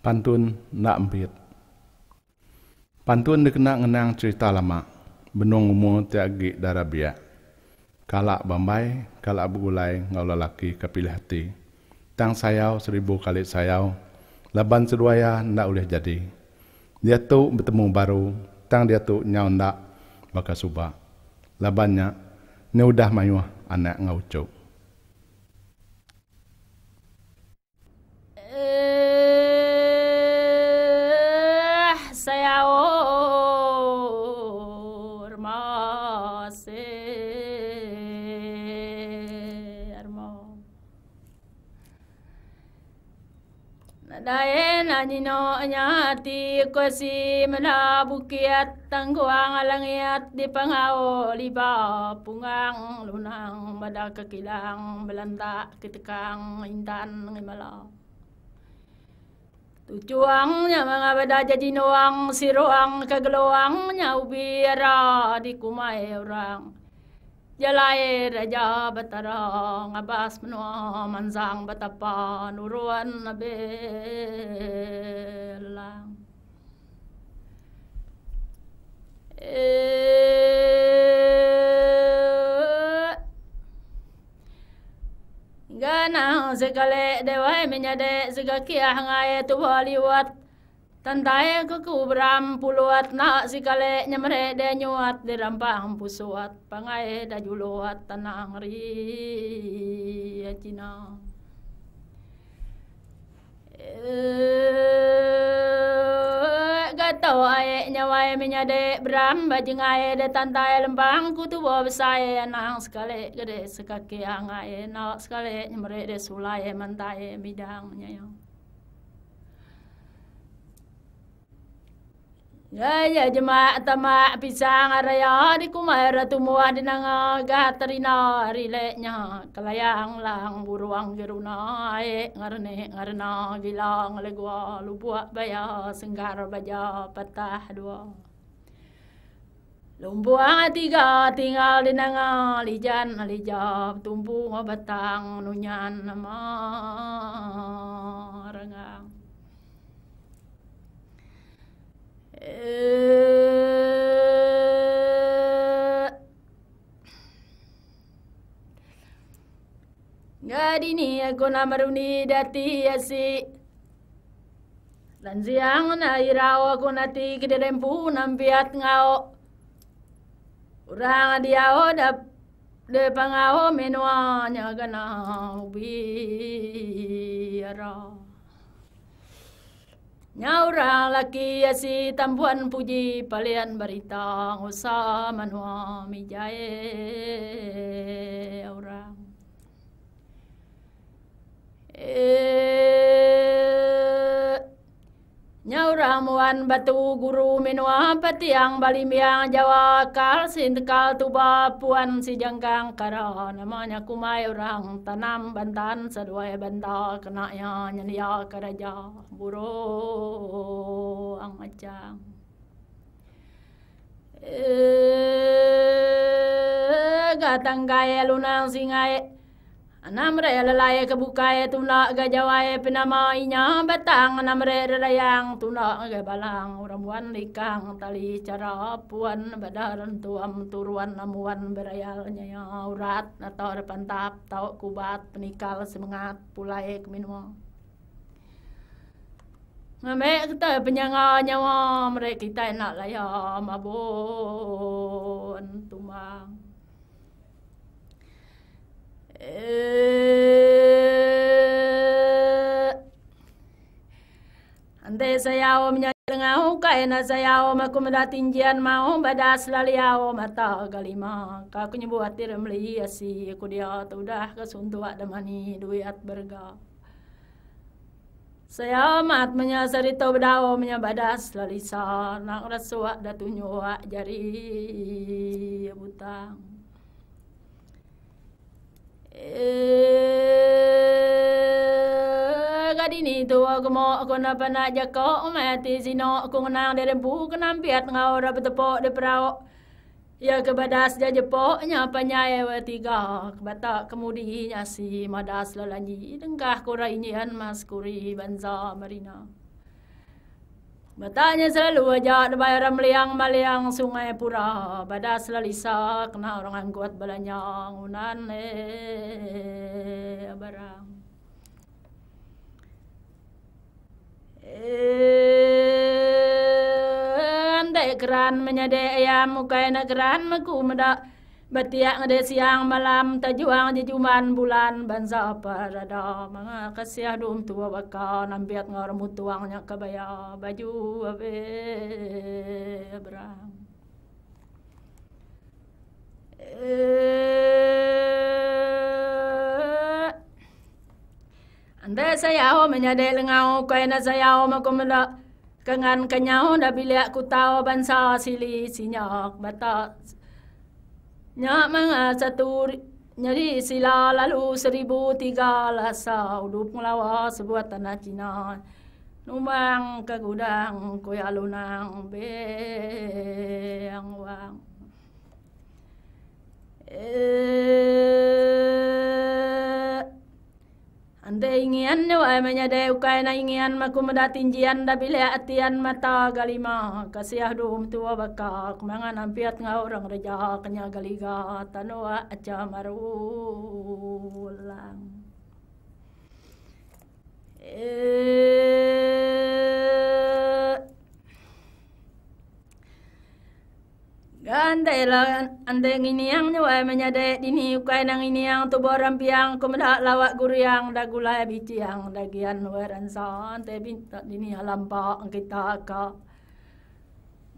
Pantun nak empit. Pantun dikenak ngenang cerita lama. Benung umur tiak gi darah biak. Kalak bambai, kalak bergulai ngau lelaki kepilih hati. Tang sayau seribu kali sayau. Laban seduaya ndak boleh jadi. Dia tu bertemu baru. Tang dia tu nyau ndak baka subak. Labannya, ni udah mayuah anak ngau cok. Daen anino nyati kosi melabukiat tangguang alangiat di pangao liba pungang lunang bada kekilang belanda kitikang intan ngimala. Tujuangnya mengabada jadi noang siroang kegeloangnya ubiara di kumai orang. Jalair raja batarang abas menua manzang batapa nuruan nabelang. Eh, gana segale dewa menyade segakia hangai tu waliwat Tantai ke kubram puluat nak si kale de nyuat di rampang pusuat pangai da juluat tanang ri ya cina. Eh, Gatau ae nyawai menyade bram bajing ae de tantai lembang kutu bob saya nang sekale gede sekaki angai nak sekale nyamre de sulai mantai midang nyayang. ya jema tama pisang araya di kumara tumua di nanga gatarina rileknya kelayang lang buruang geruna e eh, ngarne ngarna bilang legua lubuak baya senggar baja patah dua. Lumbuang tiga tinggal di nanga lijan lijab tumpu batang nunyan nama. Gadini eh. namaru ni dati asi Lanziang na aku nanti ke kidempu nampiat ngao Urang diao dap de pangao menua nyagana biarau Nyaura laki asi tambuan puji palian berita ngusa manua mijae orang. Eh. Ban batu guru minua bali miang Jawa kal sintekal tuba puan si jangkang karo namanya kumai orang tanam bantan sedua bantal kena ya nyelia keraja buru ang Eh, Gatang gaya lunang singai anam Namre lalai kebukae tuna gajawae pinama inya batang namre relayang tuna balang uramuan likang tali cara puan badaran tuam turuan namuan berayal nyaya urat nator pantap tau kubat penikal semangat pulae keminwa. Ngamek kita penyanga nyawa mereka kita nak layam abon tumang. Eh, ya yawo nyalnga ka ena sa yawo makumda tinjian mau badas lali yawo mata galima ka kunyebu atir meli asi kudia kesuntuk kasuntua damani duiat berga saya amat menyasari tau badas menyabadas lalisa nak datu datunyoa jari butang. Eh gadini tua aku kona pana jako aku sino dari buku kenam piat ngau dapat po de perahu Ya kebadas jaja jepo nya nyaya wa tiga kebata kemudi si madas lalanyi dengkah kura inyian mas kuri banza marina. Batanya selalu aja debaya meliang maliang sungai pura badas lalisa kena orang kuat balanyang unan eh barang. keran menyade ayam mukai negeran meku meda batiak ngede siang malam tajuang jejuman bulan banza apa rada manga kasih dum tua baka nambiat ngor nya kabaya baju abe berang eh, Anda saya o menyade lengau kaina saya o makumela kengan kenyau dah bila aku tahu bangsa sili sinyok batak nyak manga satu nyari sila lalu seribu tiga lasa udup melawa sebuah tanah Cina numbang ke gudang kuya lunang beang wang eh anda ingian ne wa menya de ukaina ingian makum da tinjian da bile atian mata galima kasiah dum tua bakak mangan ampiat nga orang reja kenya galiga tanwa acamarulang eh Ganda ila ande ngini yang nyawa menyada dini ukai nang ini yang tu borang piang ku lawak guru yang dagula biji yang dagian waran san te binta dini halampak kita ka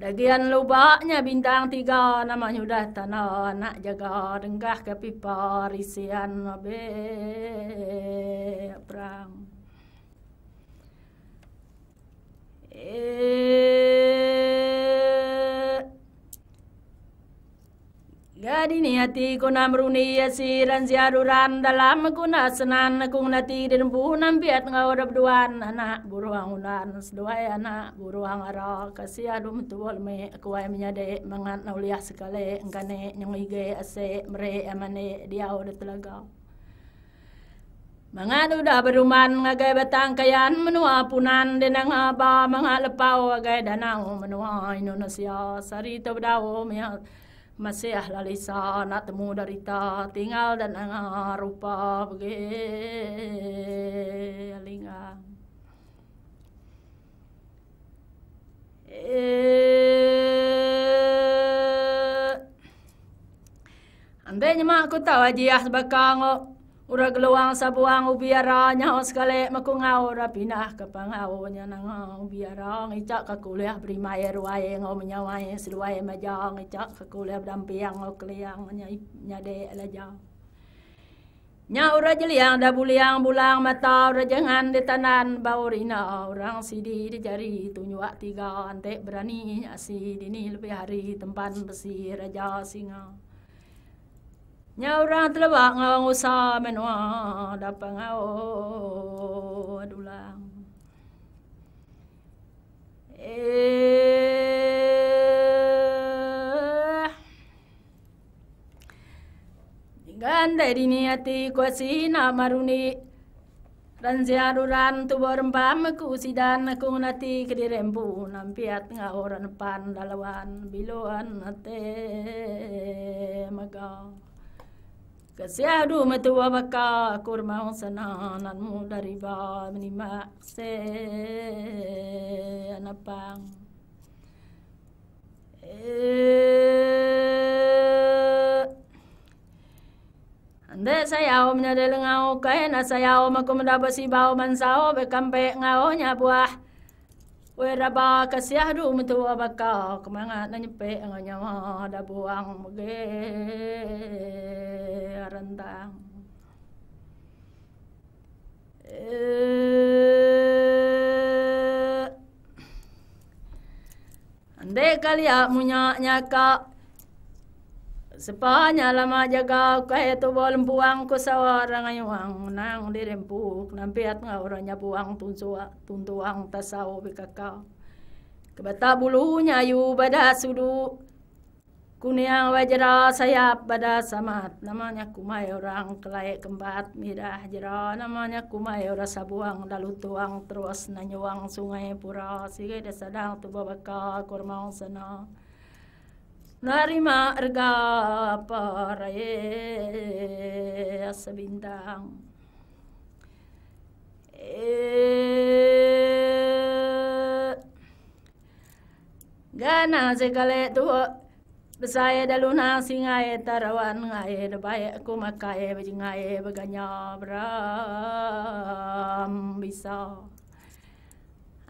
Dagian lubaknya bintang tiga nama nyudah tanah nak jaga dengkah ke pipa risian abis. diniyati ya si siran ziaruran dalam kunasenan nati dan punam biat ngau duan anak buruang ulan sedua anak buruang ara kasih adum tuol me kuai menyade mangat nauliah sekali engkane nyengige ase mere amane dia udah telaga Mga duda beruman ngagai batang kayan menua punan denang aba mga lepau agai danau menua indonesia sari tau bedau masih lalisa nak temu darita tinggal dan ngarupa begelingang eh andai mah aku tahu aja ajiah bakango Ura geluang sabuang ubiara nyaho oh, sekali, makungau ura pinah ke pangau nya nang ubiara ngicak ke kuliah air wae ngau menyawai seruai majang ngicak ke kuliah berdampiang ngau keliang nya nyade lajang. Nya ura jeliang da buliang bulang mata ura jangan di tanan baurina orang sidi di jari tunjuk tiga ante berani asidi ni lebih hari tempat besi raja singa. Nyaura telawa ngawang usa menwa dapang ngao adulang. Eh, ganda dari niati kuasi maruni duran tu borembam ku sidan ku nati kedirempu nampiat ngaoran pan dalawan biluan ate magang. Kasih aduh mati wabaka Kur mahun senang Anakmu dari bawah Menima se Anak pang eh. Anda saya awam nyade lengau kain, saya awam aku mendapat si bau mansau bekampe ngau buah. Wera ba kasih aduh mentu bakal kemangat nanya pe ngau nyawa ada buang mege. kalia ah, munya nyaka sepanya lama jaga kaya tu boleh buang ku sawarang ayuang nang dirempuk nampiat ngau ranya buang tuntua tuntuang tasawu bekakau kebata bulunya yu pada sudut Kuniang wajra sayap pada samat namanya kumai orang kelayak kembat mirah jera namanya kumai orang sabuang lalu tuang terus nanyuang sungai pura sige dang tu babaka kurmaung sana narima erga paraye sebintang e, eh, Gana segala tuh Besaya daluna e tarawan ngae dabaya ku makae e baganya bram bisa.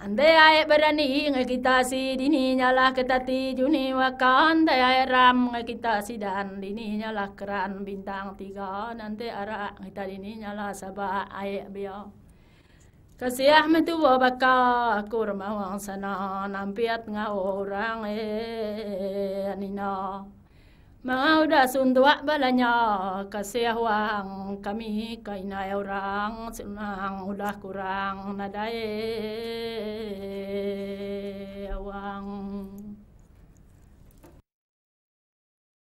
Ande ae berani nga kita si dini nyala ketati juni wakan de ae ram nga kita si dan dini nyala keran bintang tiga nanti arak kita dini nyala sabah ae biar. Kasi Ahmed wa baka kurma wang sana nampiat nga orang e anina. Mga udah sundwa balanya kasi wang kami kaina orang sunang udah kurang nadae wang